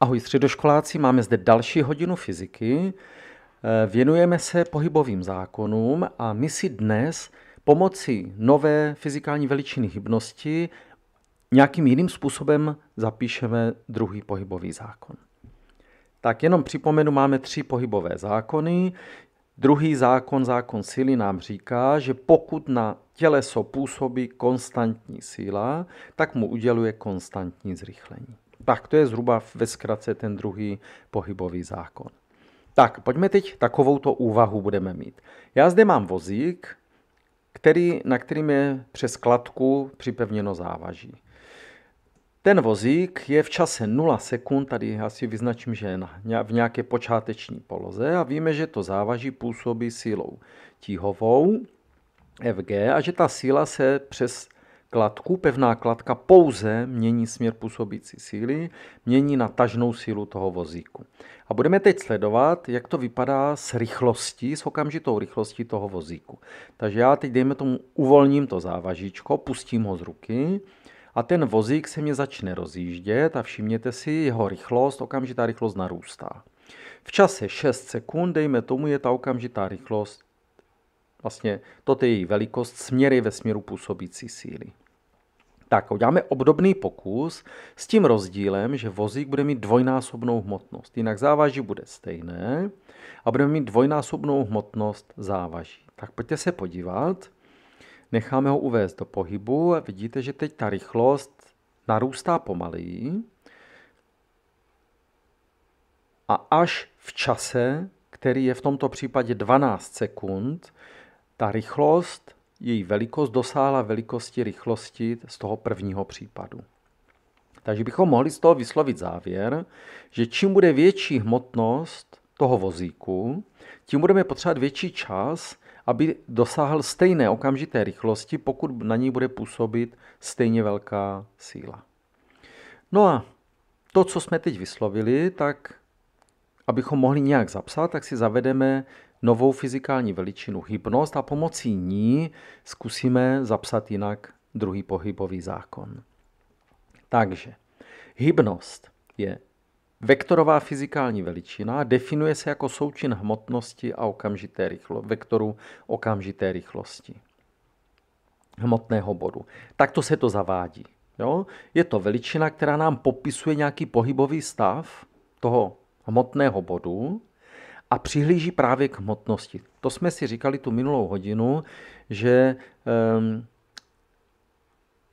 Ahoj středoškoláci, máme zde další hodinu fyziky. Eh, věnujeme se pohybovým zákonům a my si dnes pomocí nové fyzikální veličiny hybnosti nějakým jiným způsobem zapíšeme druhý pohybový zákon. Tak jenom připomenu, máme tři pohybové zákony. Druhý zákon, zákon síly, nám říká, že pokud na těleso působí konstantní síla, tak mu uděluje konstantní zrychlení. Tak to je zhruba ve zkratce ten druhý pohybový zákon. Tak, pojďme teď takovouto úvahu budeme mít. Já zde mám vozík, který, na kterým je přes kladku připevněno závaží. Ten vozík je v čase 0 sekund, tady asi vyznačím, že je v nějaké počáteční poloze a víme, že to závaží působí sílou tíhovou, FG, a že ta síla se přes kladku. Pevná kladka pouze mění směr působící síly, mění na tažnou sílu toho vozíku. A budeme teď sledovat, jak to vypadá s rychlostí, s okamžitou rychlostí toho vozíku. Takže já teď, dejme tomu, uvolním to závažíčko, pustím ho z ruky a ten vozík se mě začne rozjíždět a všimněte si, jeho rychlost, okamžitá rychlost narůstá. V čase 6 sekund, dejme tomu, je ta okamžitá rychlost Vlastně to je její velikost, směry ve směru působící síly. Tak, uděláme obdobný pokus s tím rozdílem, že vozík bude mít dvojnásobnou hmotnost. Jinak závaží bude stejné a budeme mít dvojnásobnou hmotnost závaží. Tak pojďte se podívat. Necháme ho uvést do pohybu a vidíte, že teď ta rychlost narůstá pomaleji a až v čase, který je v tomto případě 12 sekund, ta rychlost, její velikost dosáhla velikosti rychlosti z toho prvního případu. Takže bychom mohli z toho vyslovit závěr, že čím bude větší hmotnost toho vozíku, tím budeme potřebovat větší čas, aby dosáhl stejné okamžité rychlosti, pokud na ní bude působit stejně velká síla. No a to, co jsme teď vyslovili, tak abychom mohli nějak zapsat, tak si zavedeme novou fyzikální veličinu hybnost a pomocí ní zkusíme zapsat jinak druhý pohybový zákon. Takže hybnost je vektorová fyzikální veličina, definuje se jako součin hmotnosti a okamžité rychlo, vektoru okamžité rychlosti hmotného bodu. Takto se to zavádí. Jo? Je to veličina, která nám popisuje nějaký pohybový stav toho hmotného bodu a přihlíží právě k hmotnosti. To jsme si říkali tu minulou hodinu, že um,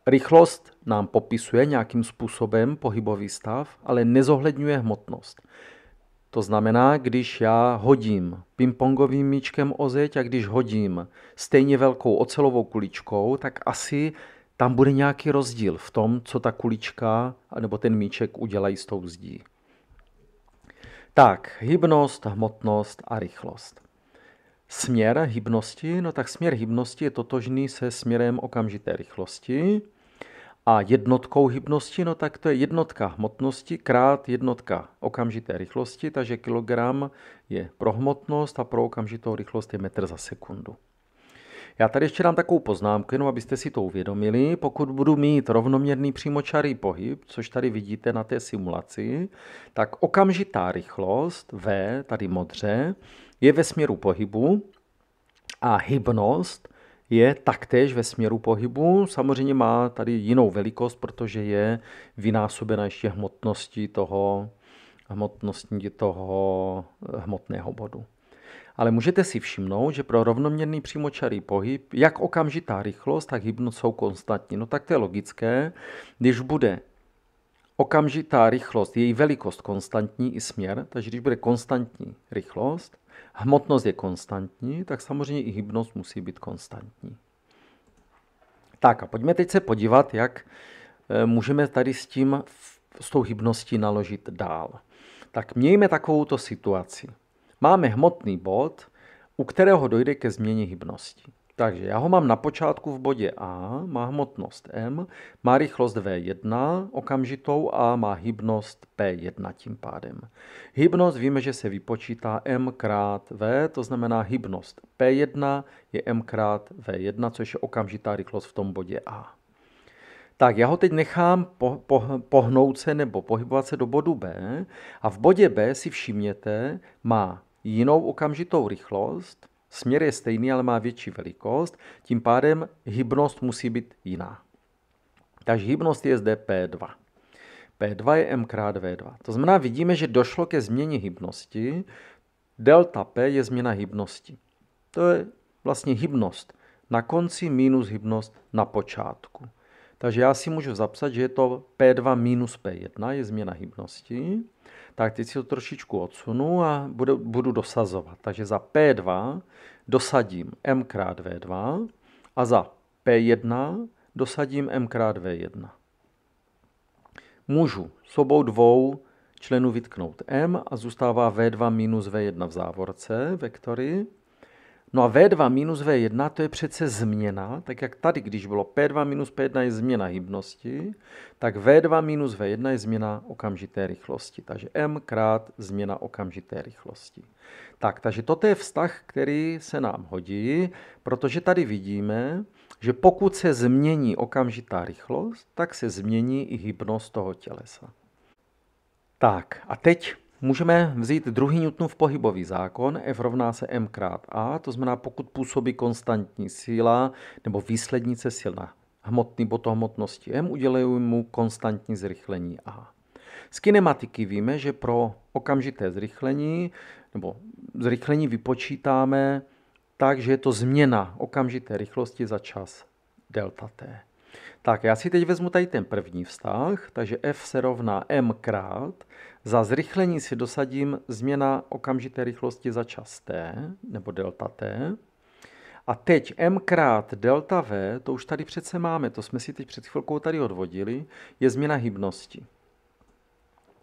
rychlost nám popisuje nějakým způsobem pohybový stav, ale nezohledňuje hmotnost. To znamená, když já hodím pingpongovým míčkem o zeď a když hodím stejně velkou ocelovou kuličkou, tak asi tam bude nějaký rozdíl v tom, co ta kulička nebo ten míček udělají s tou zdí. Tak, hybnost, hmotnost a rychlost. Směr hybnosti, no tak směr hybnosti je totožný se směrem okamžité rychlosti a jednotkou hybnosti, no tak to je jednotka hmotnosti krát jednotka okamžité rychlosti, takže kilogram je pro hmotnost a pro okamžitou rychlost je metr za sekundu. Já tady ještě dám takovou poznámku, jenom abyste si to uvědomili. Pokud budu mít rovnoměrný přímočarý pohyb, což tady vidíte na té simulaci, tak okamžitá rychlost V, tady modře, je ve směru pohybu a hybnost je taktéž ve směru pohybu. Samozřejmě má tady jinou velikost, protože je vynásobena ještě hmotností toho, hmotností toho eh, hmotného bodu. Ale můžete si všimnout, že pro rovnoměrný přímočarý pohyb, jak okamžitá rychlost, tak hybnost jsou konstantní. No tak to je logické. Když bude okamžitá rychlost, její velikost konstantní i směr, takže když bude konstantní rychlost, hmotnost je konstantní, tak samozřejmě i hybnost musí být konstantní. Tak a pojďme teď se podívat, jak eh, můžeme tady s tím, s tou hybností naložit dál. Tak mějme takovouto situaci máme hmotný bod, u kterého dojde ke změně hybnosti. Takže já ho mám na počátku v bodě A, má hmotnost m, má rychlost v1 okamžitou a má hybnost p1 tím pádem. Hybnost víme, že se vypočítá m krát v, to znamená hybnost p1 je m krát v1, což je okamžitá rychlost v tom bodě A. Tak já ho teď nechám po, po, pohnout se nebo pohybovat se do bodu B a v bodě B si všimněte, má jinou okamžitou rychlost, směr je stejný, ale má větší velikost, tím pádem hybnost musí být jiná. Takže hybnost je zde P2. P2 je m krát V2. To znamená, vidíme, že došlo ke změně hybnosti. Delta P je změna hybnosti. To je vlastně hybnost na konci minus hybnost na počátku. Takže já si můžu zapsat, že je to P2 minus P1, je změna hybnosti. Tak teď si to trošičku odsunu a budu, budu dosazovat. Takže za P2 dosadím M krát V2 a za P1 dosadím M krát V1. Můžu s obou dvou členů vytknout M a zůstává V2 minus V1 v závorce, vektory. No a V2 minus V1 to je přece změna, tak jak tady, když bylo P2 minus P1 je změna hybnosti, tak V2 minus V1 je změna okamžité rychlosti. Takže M krát změna okamžité rychlosti. Tak, takže toto je vztah, který se nám hodí, protože tady vidíme, že pokud se změní okamžitá rychlost, tak se změní i hybnost toho tělesa. Tak a teď Můžeme vzít druhý Newtonův pohybový zákon, F rovná se M krát A, to znamená, pokud působí konstantní síla nebo výslednice sil na hmotný bod hmotnosti M, udělejí mu konstantní zrychlení A. Z kinematiky víme, že pro okamžité zrychlení nebo zrychlení vypočítáme tak, že je to změna okamžité rychlosti za čas delta t. Tak já si teď vezmu tady ten první vztah, takže f se rovná m krát. Za zrychlení si dosadím změna okamžité rychlosti za čas t, nebo delta t. A teď m krát delta v, to už tady přece máme, to jsme si teď před chvilkou tady odvodili, je změna hybnosti.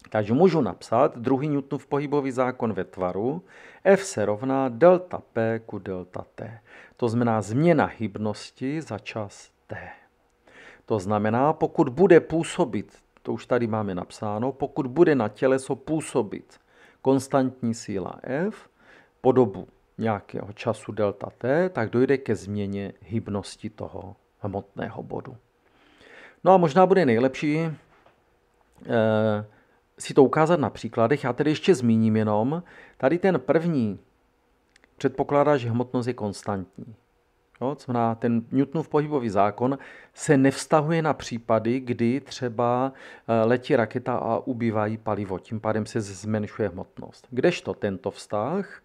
Takže můžu napsat druhý Newtonův pohybový zákon ve tvaru. F se rovná delta P ku delta T. To znamená změna hybnosti za čas T. To znamená, pokud bude působit, to už tady máme napsáno, pokud bude na těleso působit konstantní síla F po dobu nějakého času delta T, tak dojde ke změně hybnosti toho hmotného bodu. No a možná bude nejlepší e, si to ukázat na příkladech. Já tedy ještě zmíním jenom, tady ten první předpokládá, že hmotnost je konstantní. Jo, co na ten Newtonův pohybový zákon se nevztahuje na případy, kdy třeba eh, letí raketa a ubývají palivo, tím pádem se zmenšuje hmotnost. Kdežto tento vztah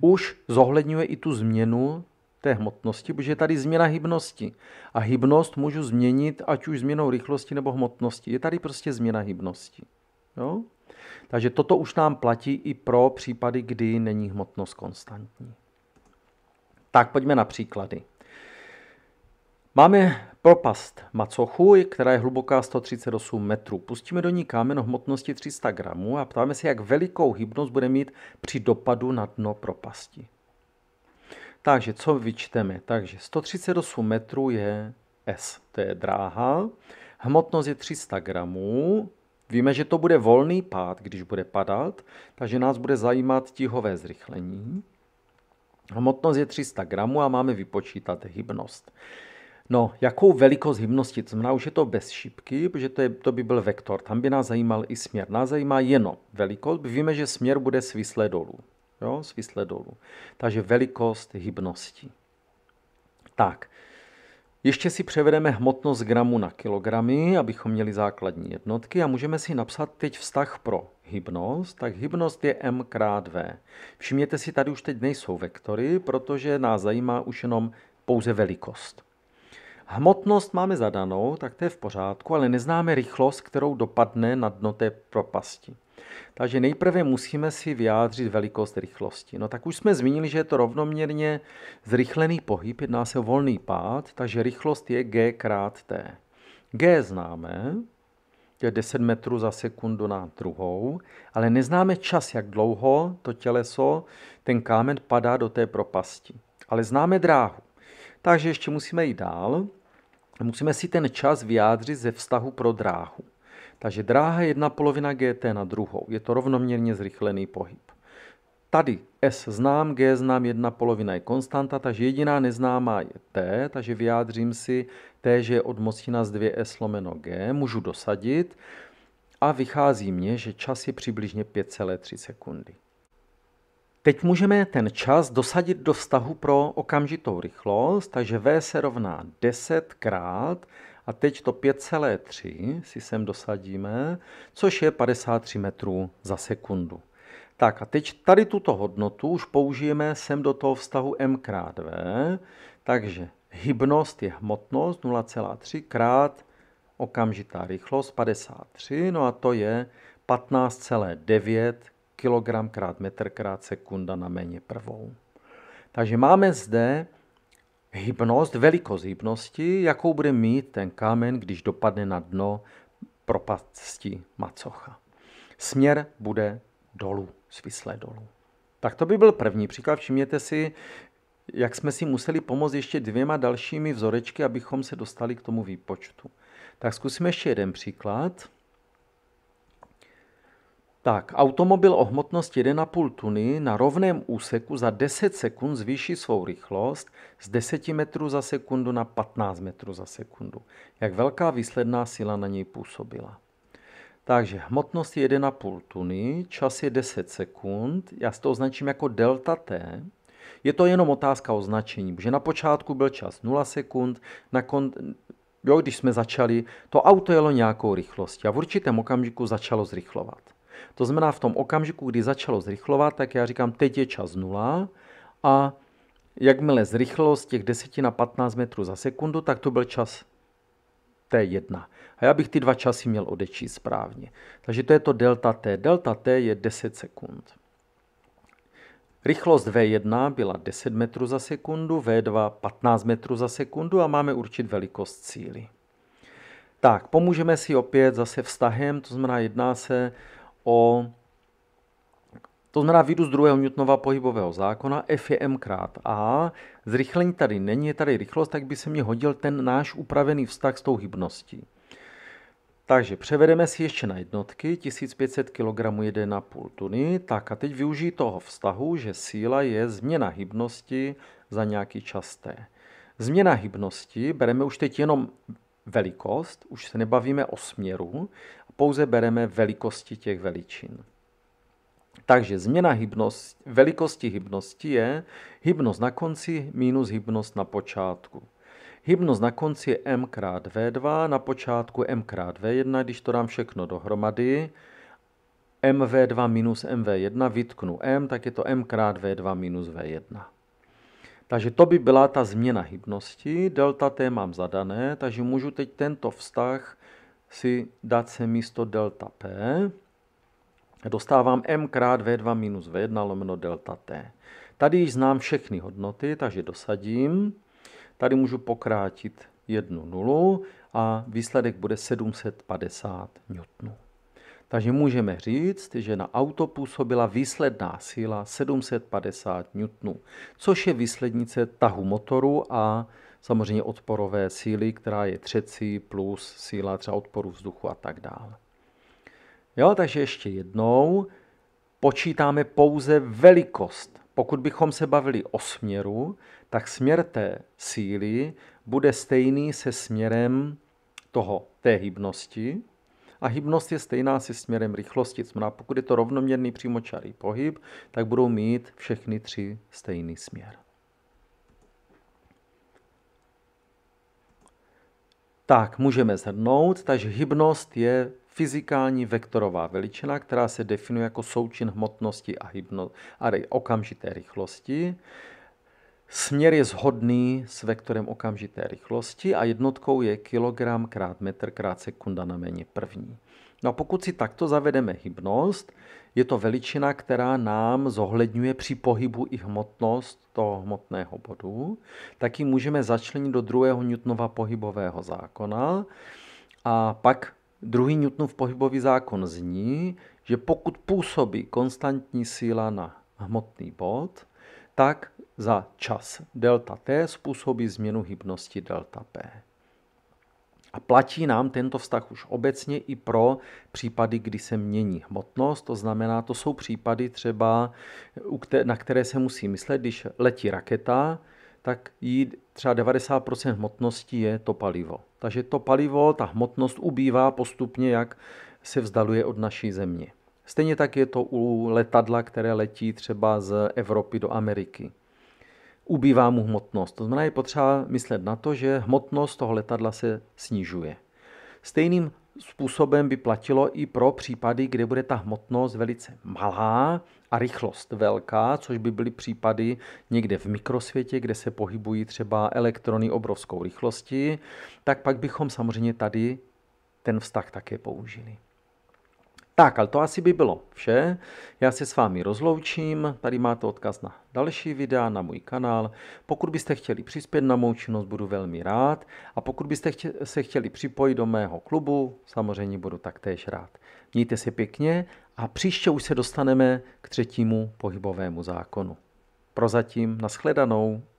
už zohledňuje i tu změnu té hmotnosti, protože je tady změna hybnosti. A hybnost můžu změnit ať už změnou rychlosti nebo hmotnosti. Je tady prostě změna hybnosti. Jo? Takže toto už nám platí i pro případy, kdy není hmotnost konstantní. Tak pojďme na příklady. Máme propast Macochu, která je hluboká 138 metrů. Pustíme do ní kámen o hmotnosti 300 gramů a ptáme se, jak velikou hybnost bude mít při dopadu na dno propasti. Takže co vyčteme? Takže 138 metrů je S, to je dráha. Hmotnost je 300 gramů. Víme, že to bude volný pád, když bude padat, takže nás bude zajímat tíhové zrychlení. Hmotnost je 300 gramů a máme vypočítat hybnost. No, jakou velikost hybnosti, to znamená, už je to bez šipky, protože to, je, to by byl vektor, tam by nás zajímal i směr. Nás zajímá jenom velikost, víme, že směr bude svisle dolů. Jo, svisle dolů. Takže velikost hybnosti. Tak, ještě si převedeme hmotnost gramu na kilogramy, abychom měli základní jednotky a můžeme si napsat teď vztah pro hybnost, tak hybnost je m krát v. Všimněte si, tady už teď nejsou vektory, protože nás zajímá už jenom pouze velikost. Hmotnost máme zadanou, tak to je v pořádku, ale neznáme rychlost, kterou dopadne na dno té propasti. Takže nejprve musíme si vyjádřit velikost rychlosti. No tak už jsme zmínili, že je to rovnoměrně zrychlený pohyb, jedná se o volný pád, takže rychlost je g krát t. g známe, těch prostě 10 metrů za sekundu na druhou, ale neznáme čas, jak dlouho to těleso, ten kámen padá do té propasti. Ale známe dráhu. Takže ještě musíme jít dál. Musíme si ten čas vyjádřit ze vztahu pro dráhu. Takže dráha je jedna polovina GT na druhou. Je to rovnoměrně zrychlený pohyb. Tady S znám, G znám, jedna polovina je konstanta, takže jediná neznámá je T, takže vyjádřím si T, že je od z 2S lomeno G, můžu dosadit a vychází mně, že čas je přibližně 5,3 sekundy. Teď můžeme ten čas dosadit do vztahu pro okamžitou rychlost, takže V se rovná 10 krát a teď to 5,3 si sem dosadíme, což je 53 metrů za sekundu. Tak a teď tady tuto hodnotu už použijeme sem do toho vztahu m krát v, takže hybnost je hmotnost 0,3 krát okamžitá rychlost 53, no a to je 15,9 kg krát metr krát sekunda na méně prvou. Takže máme zde hybnost, velikost hybnosti, jakou bude mít ten kámen, když dopadne na dno propasti macocha. Směr bude dolů, svislé dolů. Tak to by byl první příklad. Všimněte si, jak jsme si museli pomoct ještě dvěma dalšími vzorečky, abychom se dostali k tomu výpočtu. Tak zkusíme ještě jeden příklad. Tak, automobil o hmotnosti 1,5 tuny na rovném úseku za 10 sekund zvýší svou rychlost z 10 metrů za sekundu na 15 metrů za sekundu. Jak velká výsledná síla na něj působila? Takže hmotnost je 1,5 tuny, čas je 10 sekund, já si to označím jako delta t. Je to jenom otázka označení, protože na počátku byl čas 0 sekund, na kon... jo, když jsme začali, to auto jelo nějakou rychlostí a v určitém okamžiku začalo zrychlovat. To znamená, v tom okamžiku, kdy začalo zrychlovat, tak já říkám, teď je čas 0 a jakmile zrychlo z těch 10 na 15 metrů za sekundu, tak to byl čas T1. A já bych ty dva časy měl odečíst správně. Takže to je to delta T. Delta T je 10 sekund. Rychlost V1 byla 10 metrů za sekundu, V2 15 metrů za sekundu a máme určit velikost cíly. Tak, pomůžeme si opět zase vztahem, to znamená jedná se o to znamená výjdu z druhého Newtonova pohybového zákona, F je m krát a, zrychlení tady není, je tady rychlost, tak by se mě hodil ten náš upravený vztah s tou hybností. Takže převedeme si ještě na jednotky, 1500 kg jede na půl tuny, tak a teď využij toho vztahu, že síla je změna hybnosti za nějaký čas t. Změna hybnosti, bereme už teď jenom velikost, už se nebavíme o směru, pouze bereme velikosti těch veličin. Takže změna hybnost, velikosti hybnosti je hybnost na konci minus hybnost na počátku. Hybnost na konci je m krát v2, na počátku m krát v1, když to dám všechno dohromady, mv2 minus mv1, vytknu m, tak je to m krát v2 minus v1. Takže to by byla ta změna hybnosti, delta t mám zadané, takže můžu teď tento vztah si dát se místo delta p dostávám m krát v2 minus v1 lomeno delta t. Tady již znám všechny hodnoty, takže dosadím. Tady můžu pokrátit jednu nulu a výsledek bude 750 N. Takže můžeme říct, že na auto působila výsledná síla 750 N, což je výslednice tahu motoru a samozřejmě odporové síly, která je třecí plus síla třeba odporu vzduchu a tak dále. Jo, takže ještě jednou, počítáme pouze velikost. Pokud bychom se bavili o směru, tak směr té síly bude stejný se směrem toho, té hybnosti. A hybnost je stejná se směrem rychlosti. Znamená, pokud je to rovnoměrný přímočarý pohyb, tak budou mít všechny tři stejný směr. Tak, můžeme zhrnout, takže hybnost je fyzikální vektorová veličina, která se definuje jako součin hmotnosti a, hybno, a okamžité rychlosti. Směr je shodný s vektorem okamžité rychlosti a jednotkou je kilogram krát metr krát sekunda na méně první. No a pokud si takto zavedeme hybnost, je to veličina, která nám zohledňuje při pohybu i hmotnost toho hmotného bodu, tak ji můžeme začlenit do druhého Newtonova pohybového zákona a pak Druhý Newtonův pohybový zákon zní, že pokud působí konstantní síla na hmotný bod, tak za čas delta t způsobí změnu hybnosti delta p. A platí nám tento vztah už obecně i pro případy, kdy se mění hmotnost, to znamená, to jsou případy třeba, na které se musí myslet, když letí raketa, tak jí třeba 90% hmotnosti je to palivo. Takže to palivo, ta hmotnost ubývá postupně, jak se vzdaluje od naší země. Stejně tak je to u letadla, které letí třeba z Evropy do Ameriky. Ubývá mu hmotnost. To znamená, je potřeba myslet na to, že hmotnost toho letadla se snižuje. Stejným způsobem by platilo i pro případy, kde bude ta hmotnost velice malá, a rychlost velká, což by byly případy někde v mikrosvětě, kde se pohybují třeba elektrony obrovskou rychlostí, tak pak bychom samozřejmě tady ten vztah také použili. Tak, ale to asi by bylo vše. Já se s vámi rozloučím. Tady máte odkaz na další videa, na můj kanál. Pokud byste chtěli přispět na mou činnost, budu velmi rád. A pokud byste se chtěli připojit do mého klubu, samozřejmě budu taktéž rád. Mějte se pěkně a příště už se dostaneme k třetímu pohybovému zákonu. Prozatím naschledanou.